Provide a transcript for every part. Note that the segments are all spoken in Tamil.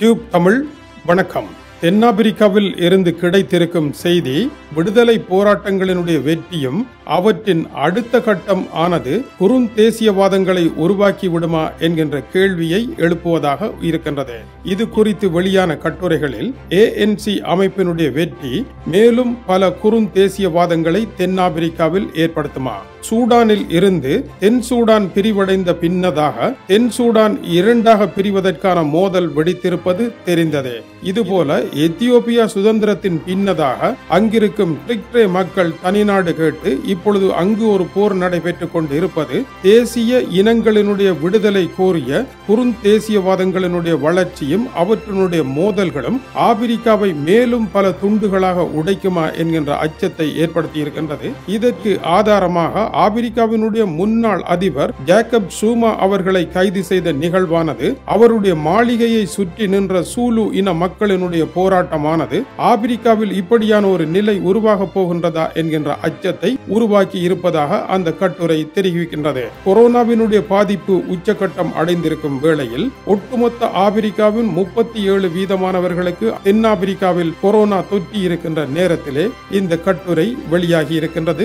டியூப் தமிழ் வணக்கம் தென்னாப்பிரிக்காவில் இருந்து கிடைத்திருக்கும் செய்தி விடுதலை போராட்டங்களினுடைய வெற்றியும் அவற்றின் அடுத்த கட்டம் ஆனது குறும் தேசியவாதங்களை உருவாக்கி விடுமா என்கின்ற கேள்வியை எழுப்புவதாக இருக்கின்றது இது குறித்து வெளியான கட்டுரைகளில் ஏஎன்சி அமைப்பினுடைய வெற்றி மேலும் பல குறும் தேசியவாதங்களை தென்னாப்பிரிக்காவில் ஏற்படுத்துமா சூடானில் இருந்து தென் சூடான் பிரிவடைந்த பின்னதாக தென் சூடான் இரண்டாக பிரிவதற்கான மோதல் வெடித்திருப்பது தெரிந்ததே இதுபோல எத்தியோப்பியா சுதந்திரத்தின் பின்னதாக அங்கிருக்கும் டிக்ரே மக்கள் தனிநாடு கேட்டு இப்பொழுது அங்கு ஒரு போர் நடைபெற்றுக் கொண்டிருப்பது தேசிய இனங்களினுடைய விடுதலை கோரிய குறுந்தேசியவாதங்களினுடைய வளர்ச்சியும் அவற்றினுடைய மோதல்களும் ஆப்பிரிக்காவை மேலும் பல துண்டுகளாக உடைக்குமா என்கின்ற அச்சத்தை ஏற்படுத்தி இருக்கின்றது இதற்கு ஆதாரமாக ஆப்பிரிக்காவினுடைய முன்னாள் அதிபர் ஜேக்கப் சூமா அவர்களை கைது செய்த நிகழ்வானது அவருடைய மாளிகையை சுற்றி நின்ற சூலு இன மக்களினுடைய போராட்டமானது ஆப்பிரிக்காவில் இப்படியான ஒரு நிலை உருவாக போகின்றதா என்கின்ற அச்சத்தை உருவாக்கி இருப்பதாக அந்த கட்டுரை தெரிவிக்கின்றது கொரோனாவினுடைய பாதிப்பு உச்சகட்டம் அடைந்திருக்கும் வேளையில் ஒட்டுமொத்த ஆப்பிரிக்காவின் முப்பத்தி ஏழு வீதமானவர்களுக்கு தென்னாப்பிரிக்காவில் கொரோனா தொற்றி இருக்கின்ற நேரத்திலே இந்த கட்டுரை வெளியாகி இருக்கின்றது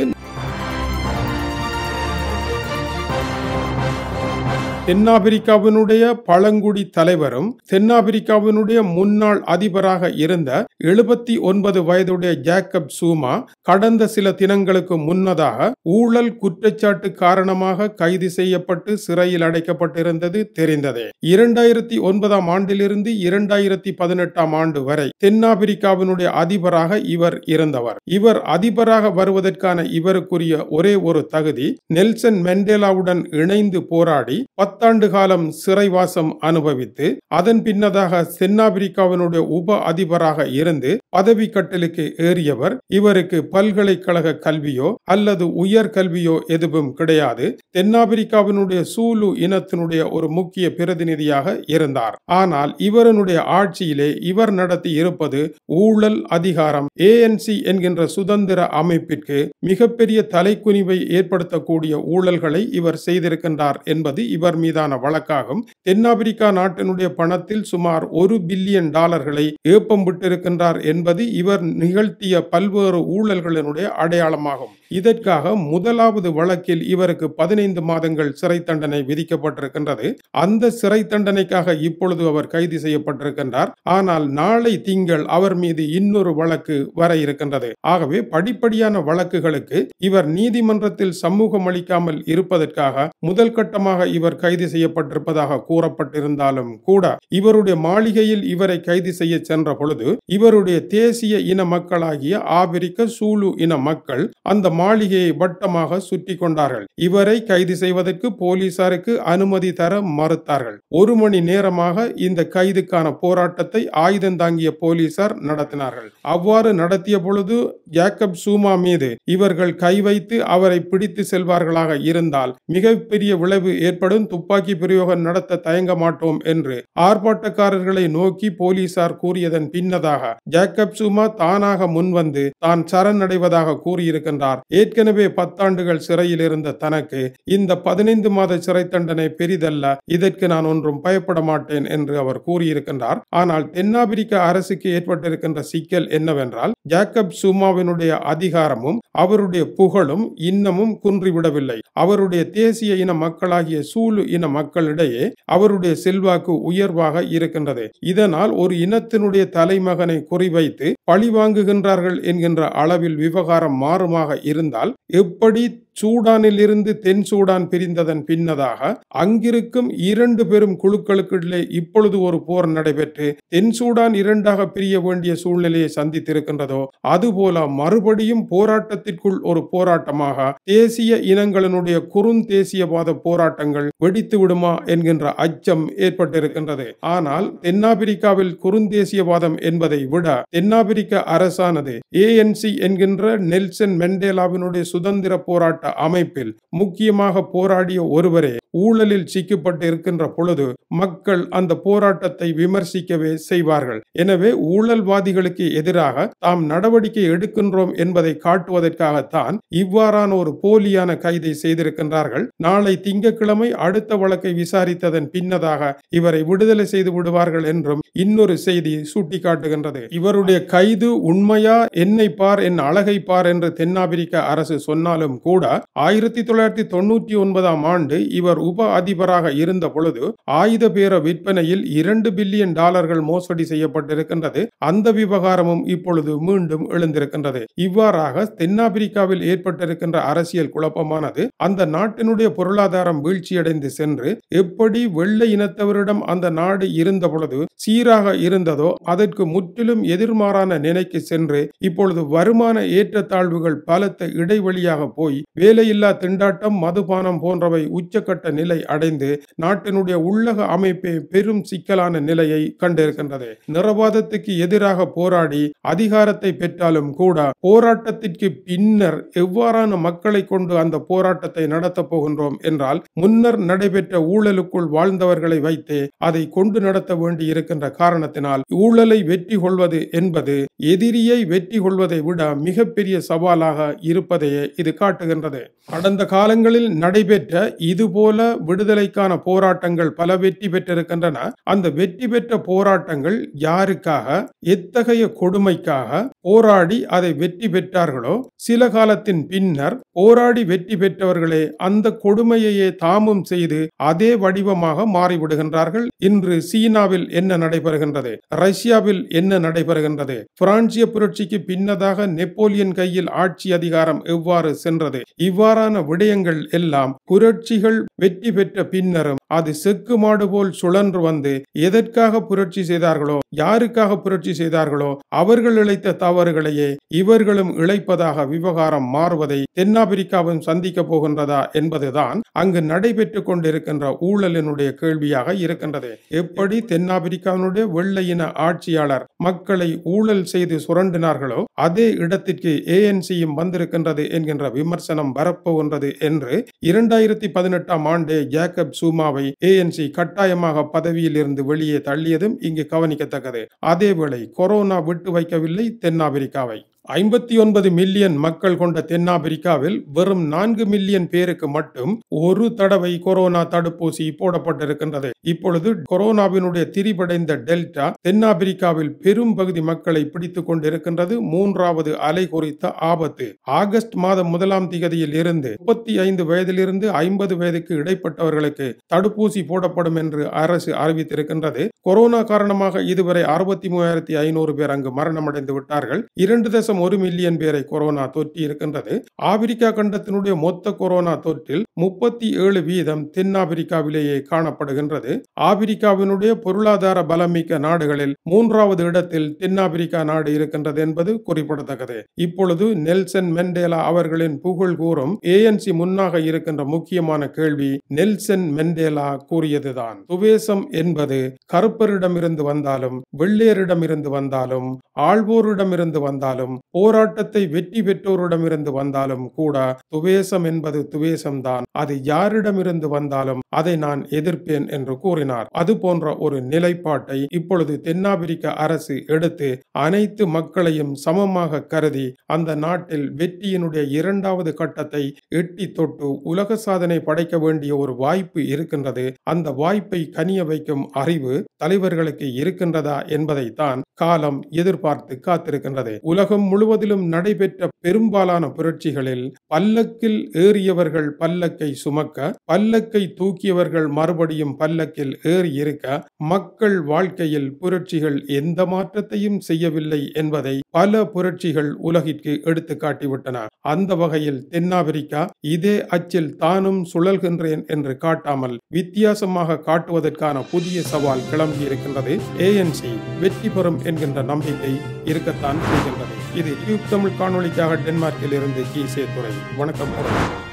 தென்னாப்பிரிக்காவினுடைய பழங்குடி தலைவரும் தென்னாப்பிரிக்காவினுடைய முன்னாள் அதிபராக இருந்த எழுபத்தி ஒன்பது வயதுடைய ஜேக்கப் சூமா கடந்த சில தினங்களுக்கு முன்னதாக ஊழல் குற்றச்சாட்டு காரணமாக கைது செய்யப்பட்டு சிறையில் அடைக்கப்பட்டிருந்தது தெரிந்ததே இரண்டாயிரத்தி ஒன்பதாம் ஆண்டிலிருந்து இரண்டாயிரத்தி பதினெட்டாம் ஆண்டு வரை தென்னாப்பிரிக்காவினுடைய அதிபராக இவர் இருந்தவர் இவர் அதிபராக வருவதற்கான இவருக்குரிய ஒரே ஒரு தகுதி நெல்சன் மெண்டேலாவுடன் இணைந்து போராடி பத்தாண்டு காலம் சிறைவாசம் அனுபவித்து அதன் பின்னதாக தென்னாப்பிரிக்காவினுடைய உப அதிபராக இருந்து பதவி கட்டலுக்கு ஏறியவர் இவருக்கு பல்கலைக்கழக கல்வியோ அல்லது உயர் கல்வியோ எதுவும் கிடையாது தென்னாப்பிரிக்காவினுடைய சூலு இனத்தினுடைய ஒரு முக்கிய பிரதிநிதியாக இருந்தார் ஆனால் இவரனுடைய ஆட்சியிலே இவர் நடத்தி இருப்பது ஊழல் அதிகாரம் ஏஎன்சி என்கின்ற சுதந்திர அமைப்பிற்கு மிகப்பெரிய தலைக்குனிவை ஏற்படுத்தக்கூடிய ஊழல்களை இவர் செய்திருக்கின்றார் என்பது இவர் மீதான வழக்காகும் தென்னாப்பிரிக்கா நாட்டினுடைய பணத்தில் சுமார் ஒரு பில்லியன் டாலர்களை ஏப்பம் விட்டிருக்கின்றார் என்பது இவர் நிகழ்த்திய பல்வேறு ஊழல்கள் தமிழர்களினுடைய அடையாளமாகும் இதற்காக முதலாவது வழக்கில் இவருக்கு பதினைந்து மாதங்கள் சிறை தண்டனை விதிக்கப்பட்டிருக்கின்றது அந்த சிறை தண்டனைக்காக இப்பொழுது அவர் கைது செய்யப்பட்டிருக்கின்றார் ஆனால் நாளை திங்கள் அவர் மீது இன்னொரு வழக்கு வர இருக்கின்றது ஆகவே படிப்படியான வழக்குகளுக்கு இவர் நீதிமன்றத்தில் சமூகம் அளிக்காமல் இருப்பதற்காக முதல் கட்டமாக இவர் கைது செய்யப்பட்டிருப்பதாக கூறப்பட்டிருந்தாலும் கூட இவருடைய மாளிகையில் இவரை கைது செய்ய சென்ற பொழுது இவருடைய தேசிய இன மக்களாகிய ஆபிரிக்க சூலு இன மக்கள் அந்த மாளிகையை வட்டமாக சுற்றி கொண்டார்கள் இவரை கைது செய்வதற்கு போலீசாருக்கு அனுமதி தர மறுத்தார்கள் ஒரு மணி நேரமாக இந்த கைதுக்கான போராட்டத்தை ஆயுதம் தாங்கிய போலீசார் நடத்தினார்கள் அவ்வாறு நடத்திய பொழுது ஜேக்கப் சூமா மீது இவர்கள் கை வைத்து அவரை பிடித்து செல்வார்களாக இருந்தால் மிகப்பெரிய விளைவு ஏற்படும் துப்பாக்கி பிரயோகம் நடத்த தயங்க மாட்டோம் என்று ஆர்ப்பாட்டக்காரர்களை நோக்கி போலீசார் கூறியதன் பின்னதாக ஜேக்கப் சூமா தானாக முன்வந்து தான் சரணடைவதாக கூறியிருக்கின்றார் ஏற்கனவே பத்தாண்டுகள் சிறையில் இருந்த தனக்கு இந்த பதினைந்து மாத சிறை தண்டனை பெரிதல்ல இதற்கு நான் ஒன்றும் பயப்பட மாட்டேன் என்று அவர் கூறியிருக்கின்றார் ஆனால் தென்னாப்பிரிக்க அரசுக்கு ஏற்பட்டிருக்கின்ற சிக்கல் என்னவென்றால் ஜாக்கப் சுமாவினுடைய அதிகாரமும் அவருடைய புகழும் இன்னமும் குன்றிவிடவில்லை அவருடைய தேசிய இன மக்களாகிய சூழு இன மக்களிடையே அவருடைய செல்வாக்கு உயர்வாக இருக்கின்றது இதனால் ஒரு இனத்தினுடைய தலைமகனை குறிவைத்து பழி வாங்குகின்றார்கள் என்கின்ற அளவில் விவகாரம் மாறுமாக இருந்தால் எப்படி சூடானிலிருந்து தென் சூடான் பிரிந்ததன் பின்னதாக அங்கிருக்கும் இரண்டு பெரும் குழுக்களுக்கிடையே இப்பொழுது ஒரு போர் நடைபெற்று தென் சூடான் இரண்டாக பிரிய வேண்டிய சூழ்நிலையை சந்தித்திருக்கின்றதோ அதுபோல மறுபடியும் போராட்டத்திற்குள் ஒரு போராட்டமாக தேசிய இனங்களினுடைய குறுந் தேசியவாத போராட்டங்கள் வெடித்து விடுமா என்கின்ற அச்சம் ஏற்பட்டிருக்கின்றது ஆனால் தென்னாப்பிரிக்காவில் குறுந்தேசியவாதம் என்பதை விட தென்னாப்பிரிக்க அரசானது ஏஎன்சி என்கின்ற நெல்சன் மெண்டேலா இந்தியாவினுடைய சுதந்திர போராட்ட அமைப்பில் முக்கியமாக போராடிய ஒருவரே ஊழலில் சிக்கப்பட்டு இருக்கின்ற பொழுது மக்கள் அந்த போராட்டத்தை விமர்சிக்கவே செய்வார்கள் எனவே ஊழல்வாதிகளுக்கு எதிராக தாம் நடவடிக்கை எடுக்கின்றோம் என்பதை காட்டுவதற்காகத்தான் இவ்வாறான ஒரு போலியான கைதை செய்திருக்கின்றார்கள் நாளை திங்கட்கிழமை அடுத்த வழக்கை விசாரித்ததன் பின்னதாக இவரை விடுதலை செய்து விடுவார்கள் என்றும் இன்னொரு செய்தி சுட்டிக்காட்டுகின்றது இவருடைய கைது உண்மையா என்னை பார் என் அழகை பார் என்று தென்னாப்பிரிக்க குறிப்பிட்ட அரசு சொன்னாலும் கூட ஆயிரத்தி தொள்ளாயிரத்தி தொன்னூற்றி ஒன்பதாம் ஆண்டு இவர் உப அதிபராக இருந்த பொழுது ஆயுத பேர விற்பனையில் இரண்டு பில்லியன் டாலர்கள் மோசடி செய்யப்பட்டிருக்கின்றது அந்த விவகாரமும் இப்பொழுது மீண்டும் எழுந்திருக்கின்றது இவ்வாறாக தென்னாப்பிரிக்காவில் ஏற்பட்டிருக்கின்ற அரசியல் குழப்பமானது அந்த நாட்டினுடைய பொருளாதாரம் வீழ்ச்சியடைந்து சென்று எப்படி வெள்ளை இனத்தவரிடம் அந்த நாடு இருந்த பொழுது சீராக இருந்ததோ அதற்கு முற்றிலும் எதிர்மாறான நிலைக்கு சென்று இப்பொழுது வருமான ஏற்றத்தாழ்வுகள் பலத்த குறிப்பிட்ட இடைவெளியாக போய் வேலையில்லா திண்டாட்டம் மதுபானம் போன்றவை உச்சக்கட்ட நிலை அடைந்து நாட்டினுடைய உள்ளக அமைப்பே பெரும் சிக்கலான நிலையை கண்டிருக்கின்றது நிரவாதத்துக்கு எதிராக போராடி அதிகாரத்தை பெற்றாலும் கூட போராட்டத்திற்கு பின்னர் எவ்வாறான மக்களை கொண்டு அந்த போராட்டத்தை நடத்தப் போகின்றோம் என்றால் முன்னர் நடைபெற்ற ஊழலுக்குள் வாழ்ந்தவர்களை வைத்து அதை கொண்டு நடத்த வேண்டி இருக்கின்ற காரணத்தினால் ஊழலை வெற்றி கொள்வது என்பது எதிரியை வெற்றி கொள்வதை விட மிகப்பெரிய சவாலாக இருப்பதையே இது காட்டுகின்றது கடந்த காலங்களில் நடைபெற்ற இதுபோல விடுதலைக்கான போராட்டங்கள் பல வெற்றி பெற்றிருக்கின்றன அந்த வெற்றி பெற்ற போராட்டங்கள் யாருக்காக எத்தகைய கொடுமைக்காக போராடி அதை வெற்றி பெற்றார்களோ சில காலத்தின் பின்னர் போராடி வெற்றி பெற்றவர்களே அந்த கொடுமையையே தாமும் செய்து அதே வடிவமாக மாறிவிடுகின்றார்கள் இன்று சீனாவில் என்ன நடைபெறுகின்றது ரஷ்யாவில் என்ன நடைபெறுகின்றது பிரான்சிய புரட்சிக்கு பின்னதாக நெப்போலியன் கையில் ஆட்சி அதிகாரம் எவ்வாறு சென்றது இவ்வாறான விடயங்கள் எல்லாம் புரட்சிகள் வெற்றி பெற்ற பின்னரும் அது செக்கு மாடு போல் சுழன்று வந்து எதற்காக புரட்சி செய்தார்களோ யாருக்காக புரட்சி செய்தார்களோ அவர்கள் இழைத்த தவறுகளையே இவர்களும் இழைப்பதாக விவகாரம் மாறுவதை தென்னாப்பிரிக்காவும் சந்திக்க போகின்றதா என்பதுதான் அங்கு நடைபெற்று கொண்டிருக்கின்ற ஊழலினுடைய கேள்வியாக இருக்கின்றது எப்படி தென்னாப்பிரிக்காவினுடைய வெள்ளையின ஆட்சியாளர் மக்களை ஊழல் செய்து சுரண்டினார்களோ அதே இடத்திற்கு ஏஎன்சியும் வந்திருக்கின்றது என்கின்ற விமர்சனம் வரப்போகின்றது என்று இரண்டாயிரத்தி பதினெட்டாம் ஆண்டு ஜேக்கப் சூமாவை அவரை ஏஎன்சி கட்டாயமாக பதவியில் இருந்து வெளியே தள்ளியதும் இங்கு கவனிக்கத்தக்கது அதேவேளை கொரோனா விட்டு வைக்கவில்லை தென்னாப்பிரிக்காவை ஐம்பத்தி ஒன்பது மில்லியன் மக்கள் கொண்ட தென்னாப்பிரிக்காவில் வெறும் நான்கு மில்லியன் பேருக்கு மட்டும் ஒரு தடவை கொரோனா தடுப்பூசி போடப்பட்டிருக்கின்றது இப்பொழுது கொரோனாவினுடைய திரிபடைந்த டெல்டா தென்னாப்பிரிக்காவில் பெரும் பகுதி மக்களை பிடித்துக் கொண்டிருக்கின்றது மூன்றாவது அலை குறித்த ஆபத்து ஆகஸ்ட் மாதம் முதலாம் திகதியில் இருந்து முப்பத்தி ஐந்து வயதிலிருந்து ஐம்பது வயதுக்கு இடைப்பட்டவர்களுக்கு தடுப்பூசி போடப்படும் என்று அரசு அறிவித்திருக்கின்றது கொரோனா காரணமாக இதுவரை அறுபத்தி மூவாயிரத்தி ஐநூறு பேர் அங்கு மரணமடைந்து விட்டார்கள் இரண்டு தசம் லட்சம் ஒரு மில்லியன் பேரை கொரோனா தொற்றி இருக்கின்றது ஆப்பிரிக்கா கண்டத்தினுடைய மொத்த கொரோனா தொற்றில் முப்பத்தி ஏழு வீதம் தென்னாப்பிரிக்காவிலேயே காணப்படுகின்றது ஆப்பிரிக்காவினுடைய பொருளாதார பலமிக்க நாடுகளில் மூன்றாவது இடத்தில் தென்னாப்பிரிக்கா நாடு இருக்கின்றது என்பது குறிப்பிடத்தக்கது இப்பொழுது நெல்சன் மெண்டேலா அவர்களின் புகழ் கூறும் ஏஎன்சி முன்னாக இருக்கின்ற முக்கியமான கேள்வி நெல்சன் மெண்டேலா கூறியதுதான் சுவேசம் என்பது கருப்பரிடமிருந்து வந்தாலும் வெள்ளையரிடமிருந்து வந்தாலும் ஆழ்வோரிடமிருந்து வந்தாலும் போராட்டத்தை வெற்றி பெற்றோரிடமிருந்து வந்தாலும் கூட துவேசம் என்பது துவேசம்தான் அது யாரிடமிருந்து வந்தாலும் அதை நான் எதிர்ப்பேன் என்று கூறினார் அது போன்ற ஒரு நிலைப்பாட்டை இப்பொழுது தென்னாப்பிரிக்க அரசு எடுத்து அனைத்து மக்களையும் சமமாக கருதி அந்த நாட்டில் வெற்றியினுடைய இரண்டாவது கட்டத்தை எட்டி தொட்டு உலக சாதனை படைக்க வேண்டிய ஒரு வாய்ப்பு இருக்கின்றது அந்த வாய்ப்பை கனிய வைக்கும் அறிவு தலைவர்களுக்கு இருக்கின்றதா என்பதைத்தான் காலம் எதிர்பார்த்து காத்திருக்கின்றது உலகம் முழுவதிலும் நடைபெற்ற பெரும்பாலான புரட்சிகளில் பல்லக்கில் ஏறியவர்கள் பல்லக்கை சுமக்க பல்லக்கை தூக்கியவர்கள் மறுபடியும் பல்லக்கில் ஏறி இருக்க மக்கள் வாழ்க்கையில் புரட்சிகள் எந்த மாற்றத்தையும் செய்யவில்லை என்பதை பல புரட்சிகள் உலகிற்கு எடுத்து காட்டிவிட்டன அந்த வகையில் தென்னாப்பிரிக்கா இதே அச்சில் தானும் சுழல்கின்றேன் என்று காட்டாமல் வித்தியாசமாக காட்டுவதற்கான புதிய சவால் கிளம்பியிருக்கின்றது ஏஎன்சி வெற்றி பெறும் என்கின்ற நம்பிக்கை இருக்கத்தான் செய்கின்றது இது யூப் தமிழ் காணொலிக்காக டென்மார்க்கில் இருந்து கீசே துறை வணக்கம்